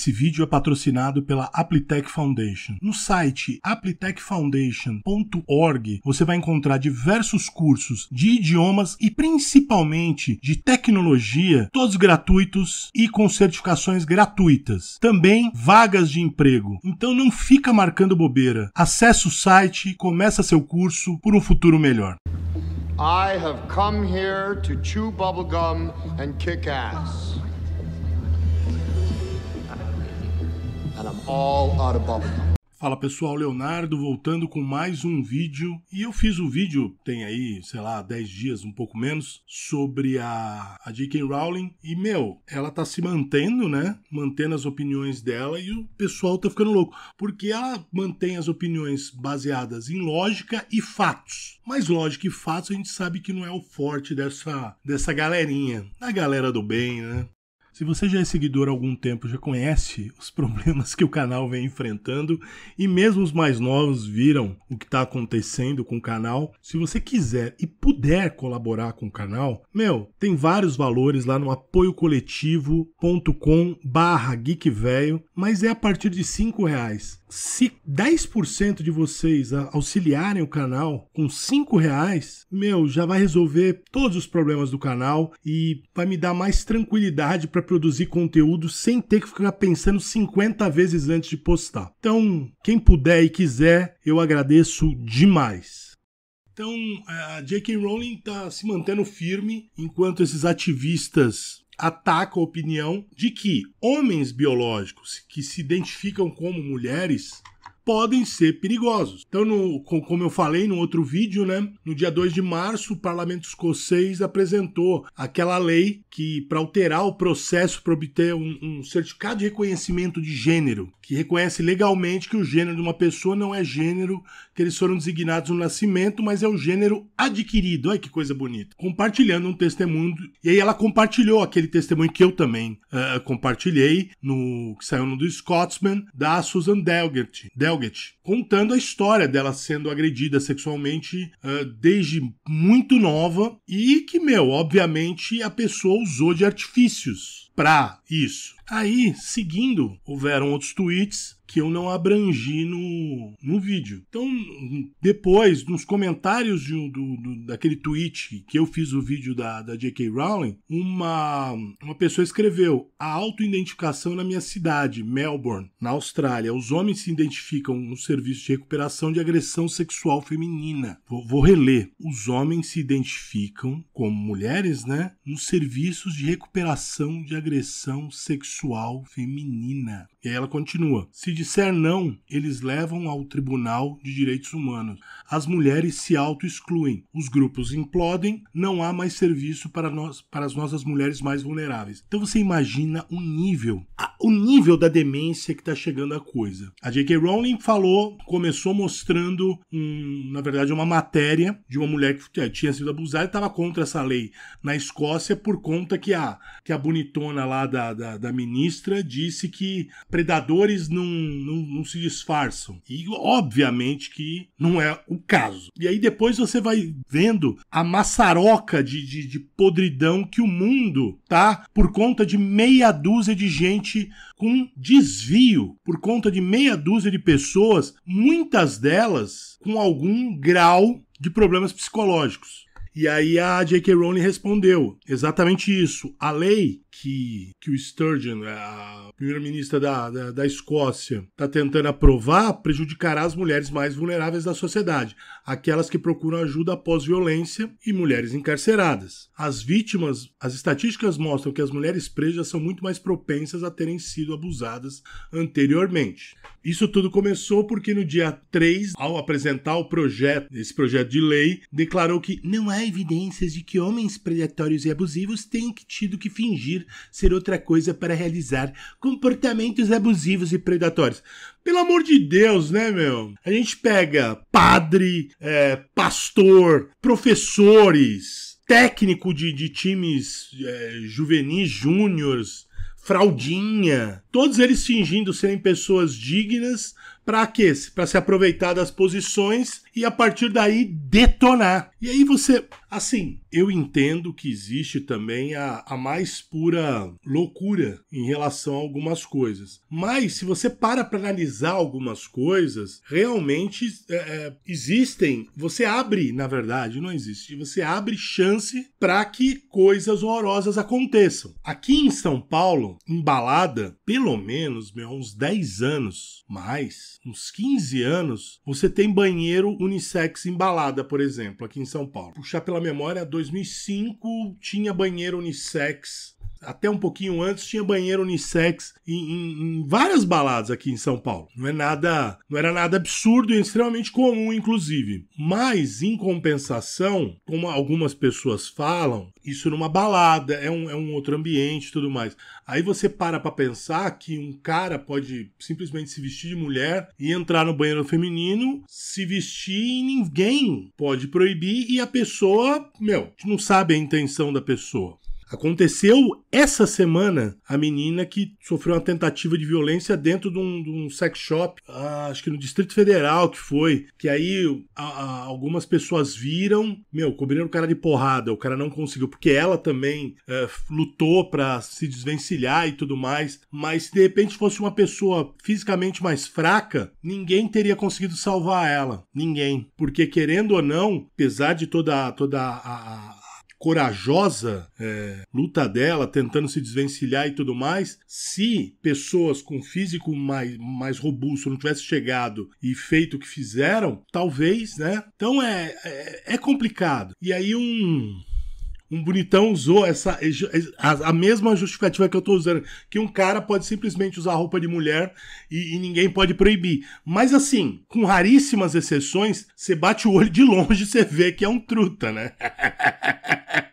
Esse vídeo é patrocinado pela Applitech Foundation. No site applitechfoundation.org você vai encontrar diversos cursos de idiomas e principalmente de tecnologia, todos gratuitos e com certificações gratuitas. Também vagas de emprego. Então não fica marcando bobeira. Acesse o site, começa seu curso por um futuro melhor. I have come here to chew bubblegum and kick ass. and I'm all out of bubblegum. Fala pessoal, Leonardo voltando com mais um vídeo. E eu fiz o um vídeo, tem aí, sei lá, 10 dias, um pouco menos, sobre a, a J.K. Rowling. E meu, ela tá se mantendo, né? Mantendo as opiniões dela e o pessoal tá ficando louco. Porque ela mantém as opiniões baseadas em lógica e fatos. Mas lógica e fatos a gente sabe que não é o forte dessa, dessa galerinha, da galera do bem, né? Se você já é seguidor há algum tempo, já conhece os problemas que o canal vem enfrentando e mesmo os mais novos viram o que está acontecendo com o canal. Se você quiser e puder colaborar com o canal, meu, tem vários valores lá no apoiocoletivo.com/barra geekvelho, mas é a partir de cinco reais se 10% de vocês auxiliarem o canal com 5 reais, meu, já vai resolver todos os problemas do canal e vai me dar mais tranquilidade para produzir conteúdo sem ter que ficar pensando 50 vezes antes de postar. Então, quem puder e quiser, eu agradeço demais. Então, a J.K. Rowling está se mantendo firme, enquanto esses ativistas ataca a opinião de que homens biológicos que se identificam como mulheres podem ser perigosos. Então, no, como eu falei no outro vídeo, né, no dia 2 de março, o parlamento escocês apresentou aquela lei que, para alterar o processo para obter um, um, certificado de reconhecimento de gênero, que reconhece legalmente que o gênero de uma pessoa não é gênero que eles foram designados no nascimento, mas é o gênero adquirido. Olha que coisa bonita. Compartilhando um testemunho. E aí ela compartilhou aquele testemunho que eu também uh, compartilhei, no que saiu no do Scotsman, da Susan Delgert. Del contando a história dela sendo agredida sexualmente uh, desde muito nova e que, meu, obviamente a pessoa usou de artifícios para isso. Aí, seguindo, houveram outros tweets que eu não abrangi no, no vídeo. Então, depois, nos comentários de, do, do, daquele tweet que eu fiz o vídeo da, da J.K. Rowling, uma, uma pessoa escreveu a autoidentificação na minha cidade, Melbourne, na Austrália. Os homens se identificam no serviço de recuperação de agressão sexual feminina. Vou, vou reler. Os homens se identificam como mulheres, né? Nos serviços de recuperação de agressão sexual sexual feminina. E aí ela continua: se disser não, eles levam ao Tribunal de Direitos Humanos. As mulheres se auto-excluem, os grupos implodem, não há mais serviço para, nós, para as nossas mulheres mais vulneráveis. Então você imagina o nível, a, o nível da demência que está chegando a coisa. A J.K. Rowling falou, começou mostrando, um, na verdade, uma matéria de uma mulher que é, tinha sido abusada e estava contra essa lei na Escócia por conta que a, que a bonitona lá da, da, da ministra disse que predadores não, não, não, se disfarçam. E obviamente que não é o caso. E aí depois você vai vendo a maçaroca de, de, de podridão que o mundo tá por conta de meia dúzia de gente com desvio, por conta de meia dúzia de pessoas, muitas delas com algum grau de problemas psicológicos. E aí a J.K. Rowling respondeu exatamente isso. A lei que, que o Sturgeon, né, a primeira-ministra da, da, da, Escócia, está tentando aprovar prejudicará as mulheres mais vulneráveis da sociedade, aquelas que procuram ajuda após violência e mulheres encarceradas. As vítimas, as estatísticas mostram que as mulheres presas são muito mais propensas a terem sido abusadas anteriormente. Isso tudo começou porque no dia 3, ao apresentar o projeto, esse projeto de lei, declarou que não há evidências de que homens predatórios e abusivos tenham tido que fingir ser outra coisa para realizar comportamentos abusivos e predatórios. Pelo amor de Deus, né, meu? A gente pega padre, é, pastor, professores, técnico de, de times é, juvenis, júniores, Fraldinha, todos eles fingindo serem pessoas dignas para quê? Para se aproveitar das posições e a partir daí detonar. E aí você, assim, eu entendo que existe também a, a mais pura loucura em relação a algumas coisas. Mas se você para para analisar algumas coisas, realmente é, é, existem. Você abre, na verdade, não existe. Você abre chance para que coisas horrorosas aconteçam. Aqui em São Paulo, embalada, pelo menos, meu, uns 10 anos, mais, uns 15 anos, você tem banheiro unissex embalada por exemplo, aqui em São Paulo. Puxar pela memória, 2005 tinha banheiro unissex até um pouquinho antes, tinha banheiro unissex em, em, em, várias baladas aqui em São Paulo. Não é nada, não era nada absurdo e extremamente comum, inclusive. Mas, em compensação, como algumas pessoas falam, isso numa balada, é um, é um outro ambiente e tudo mais. Aí você para para pensar que um cara pode simplesmente se vestir de mulher e entrar no banheiro feminino, se vestir e ninguém pode proibir e a pessoa, meu, não sabe a intenção da pessoa. Aconteceu essa semana a menina que sofreu uma tentativa de violência dentro de um, de um sex shop, ah, acho que no Distrito Federal que foi, que aí a, a, algumas pessoas viram, meu, cobriram o cara de porrada, o cara não conseguiu, porque ela também é, lutou para se desvencilhar e tudo mais, mas se de repente fosse uma pessoa fisicamente mais fraca, ninguém teria conseguido salvar ela, ninguém, porque querendo ou não, apesar de toda, toda a, a corajosa é, luta dela, tentando se desvencilhar e tudo mais, se pessoas com físico mais, mais robusto não tivessem chegado e feito o que fizeram, talvez, né? Então é, é, é complicado. E aí um um bonitão usou essa a, a, mesma justificativa que eu tô usando, que um cara pode simplesmente usar roupa de mulher e, e, ninguém pode proibir. Mas assim, com raríssimas exceções, você bate o olho de longe e você vê que é um truta, né?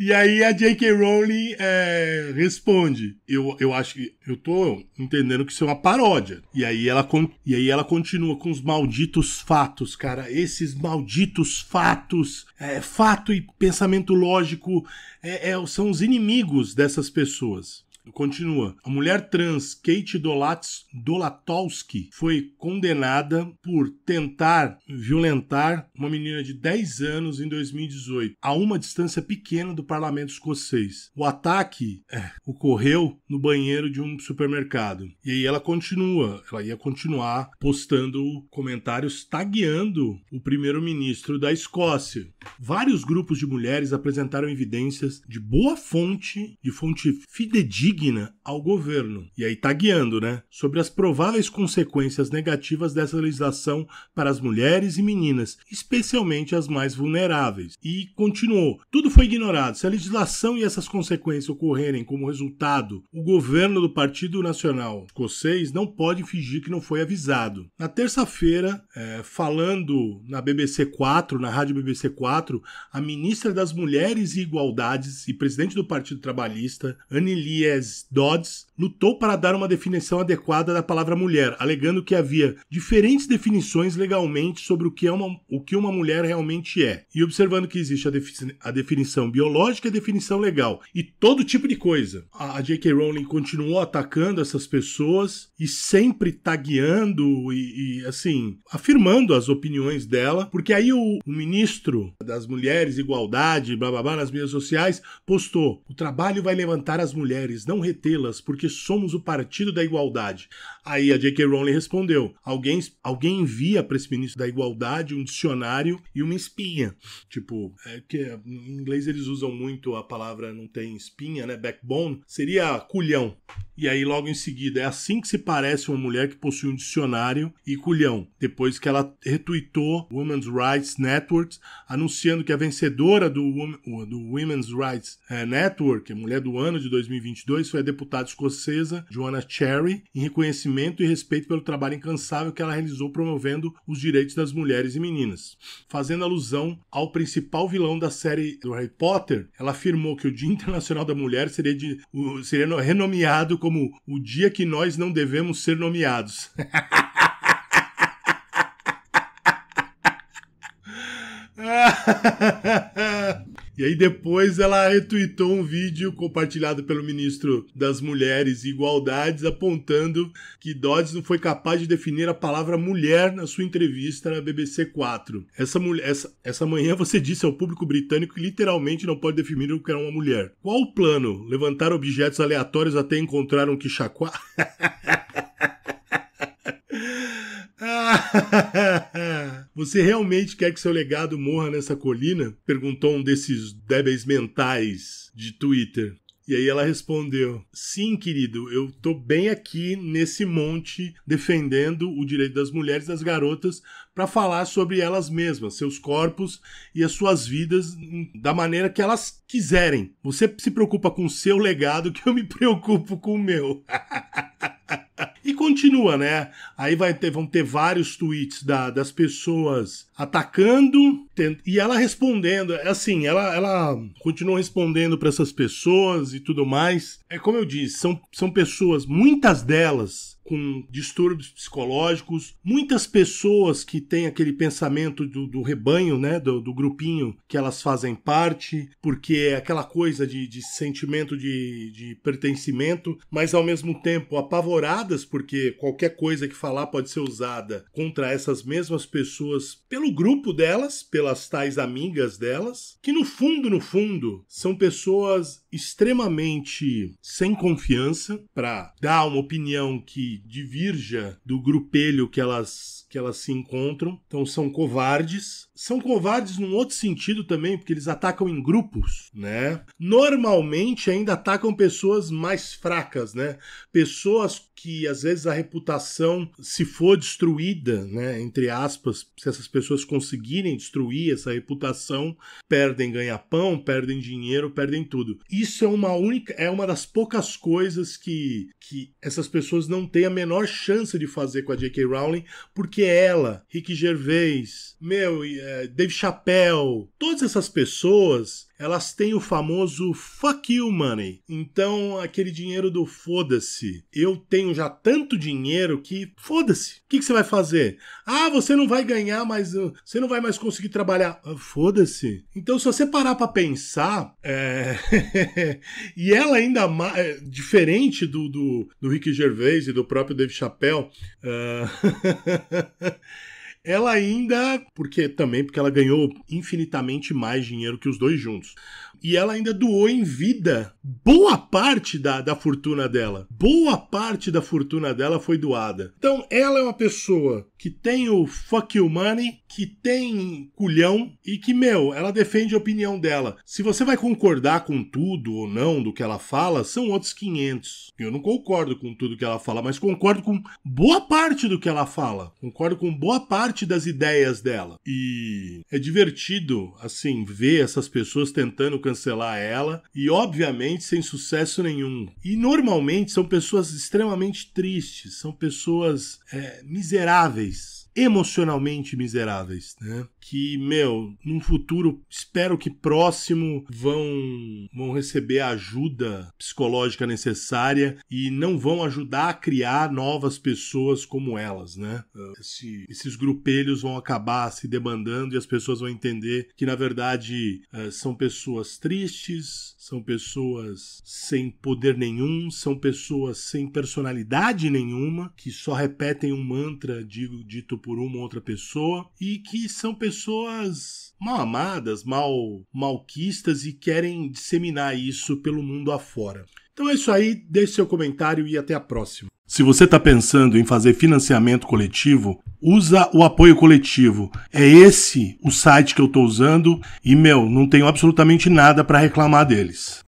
E aí a J.K. Rowling é, responde: eu, eu acho que eu tô entendendo que isso é uma paródia. E aí ela, e aí ela continua com os malditos fatos, cara. Esses malditos fatos, é, fato e pensamento lógico é, é são os inimigos dessas pessoas. Continua. A mulher trans Kate Dolats, Dolatowski foi condenada por tentar violentar uma menina de 10 anos em 2018, a uma distância pequena do parlamento escocês. O ataque é, ocorreu no banheiro de um supermercado. E aí ela continua, ela ia continuar postando comentários tagueando o primeiro-ministro da Escócia. Vários grupos de mulheres apresentaram evidências de boa fonte, de fonte fidedigna ao governo, e aí tá guiando, né? Sobre as prováveis consequências negativas dessa legislação para as mulheres e meninas, especialmente as mais vulneráveis. E continuou: tudo foi ignorado. Se a legislação e essas consequências ocorrerem como resultado, o governo do Partido Nacional Escocês não pode fingir que não foi avisado. Na terça-feira, é, falando na BBC 4, na rádio BBC 4, a ministra das Mulheres e Igualdades e presidente do Partido Trabalhista, Annelie Miss Dodds lutou para dar uma definição adequada da palavra mulher, alegando que havia diferentes definições legalmente sobre o que, é uma, o que uma mulher realmente é, e observando que existe a, a definição biológica e a definição legal, e todo tipo de coisa. A, a J.K. Rowling continuou atacando essas pessoas e sempre tagueando e, e assim, afirmando as opiniões dela, porque aí o, o ministro das Mulheres, Igualdade, blá blá blá, nas mídias sociais, postou: o trabalho vai levantar as mulheres, não não retê-las porque somos o partido da igualdade. Aí a J.K. Rowling respondeu: alguém, alguém envia para esse ministro da igualdade um dicionário e uma espinha. Tipo, é que em inglês eles usam muito a palavra não tem espinha, né? Backbone, seria culhão. E aí, logo em seguida, é assim que se parece uma mulher que possui um dicionário e culhão. Depois que ela retuitou Women's Rights Networks, anunciando que a vencedora do, do Women's Rights eh, Network, mulher do ano de 2022, 2002 foi a deputada escocesa Joanna Cherry, em reconhecimento e respeito pelo trabalho incansável que ela realizou promovendo os direitos das mulheres e meninas. Fazendo alusão ao principal vilão da série do Harry Potter, ela afirmou que o Dia Internacional da Mulher seria, de, seria renomeado como o dia que nós não devemos ser nomeados. E aí depois ela retweetou um vídeo compartilhado pelo ministro das Mulheres e Igualdades apontando que Dodds não foi capaz de definir a palavra mulher na sua entrevista na BBC 4. Essa, mulher, essa, essa manhã você disse ao público britânico que literalmente não pode definir o que é uma mulher. Qual o plano? Levantar objetos aleatórios até encontrar um quixaquá? Você realmente quer que seu legado morra nessa colina? Perguntou um desses débeis mentais de Twitter. E aí ela respondeu: Sim, querido, eu tô bem aqui nesse monte defendendo o direito das mulheres e das garotas para falar sobre elas mesmas, seus corpos e as suas vidas da maneira que elas quiserem. Você se preocupa com o seu legado que eu me preocupo com o meu. continua, né? Aí vai ter, vão ter vários tweets da, das pessoas atacando e ela respondendo. É assim, ela, ela continua respondendo para essas pessoas e tudo mais. É como eu disse, são, são pessoas, muitas delas com distúrbios psicológicos. Muitas pessoas que têm aquele pensamento do, do rebanho, né, do, do, grupinho que elas fazem parte, porque é aquela coisa de, de sentimento de, de pertencimento, mas ao mesmo tempo apavoradas, porque qualquer coisa que falar pode ser usada contra essas mesmas pessoas pelo grupo delas, pelas tais amigas delas, que no fundo, no fundo, são pessoas extremamente sem confiança para dar uma opinião que que divirja do grupelho que elas que elas se encontram. Então são covardes. São covardes num outro sentido também, porque eles atacam em grupos, né? Normalmente ainda atacam pessoas mais fracas, né? Pessoas que às vezes a reputação se for destruída, né, entre aspas, se essas pessoas conseguirem destruir essa reputação, perdem ganha-pão, perdem dinheiro, perdem tudo. Isso é uma única, é uma das poucas coisas que que essas pessoas não têm a menor chance de fazer com a J.K. Rowling, porque ela, Rick Gervais, meu, é, Dave Chappelle, todas essas pessoas elas têm o famoso fuck you money. Então, aquele dinheiro do foda-se. Eu tenho já tanto dinheiro que foda-se. O que, que, você vai fazer? Ah, você não vai ganhar mais. Ah, você não vai mais conseguir trabalhar. Ah, foda-se. Então, se você parar pra pensar. É... e ela ainda mais. É, diferente do, do, do Rick Gervais e do próprio Dave Chappelle. Uh... ela ainda, porque também porque ela ganhou infinitamente mais dinheiro que os dois juntos e ela ainda doou em vida boa parte da, da fortuna dela. Boa parte da fortuna dela foi doada. Então ela é uma pessoa que tem o fuck you money, que tem culhão e que, meu, ela defende a opinião dela. Se você vai concordar com tudo ou não do que ela fala, são outros 500. Eu não concordo com tudo que ela fala, mas concordo com boa parte do que ela fala. Concordo com boa parte das ideias dela. E é divertido, assim, ver essas pessoas tentando cancelar ela, e obviamente sem sucesso nenhum. E normalmente são pessoas extremamente tristes, são pessoas é, miseráveis, emocionalmente miseráveis, né? Que, meu, num futuro, espero que próximo vão, vão receber a ajuda psicológica necessária e não vão ajudar a criar novas pessoas como elas, né? Esse, esses grupelhos vão acabar se debandando e as pessoas vão entender que, na verdade, eh, são pessoas tristes, são pessoas sem poder nenhum, são pessoas sem personalidade nenhuma, que só repetem um mantra dito por por uma outra pessoa e que são pessoas mal amadas, mal malquistas e querem disseminar isso pelo mundo afora. Então é isso aí, deixe seu comentário e até a próxima. Se você está pensando em fazer financiamento coletivo, usa o apoio coletivo. É esse o site que eu estou usando e, meu, não tenho absolutamente nada para reclamar deles.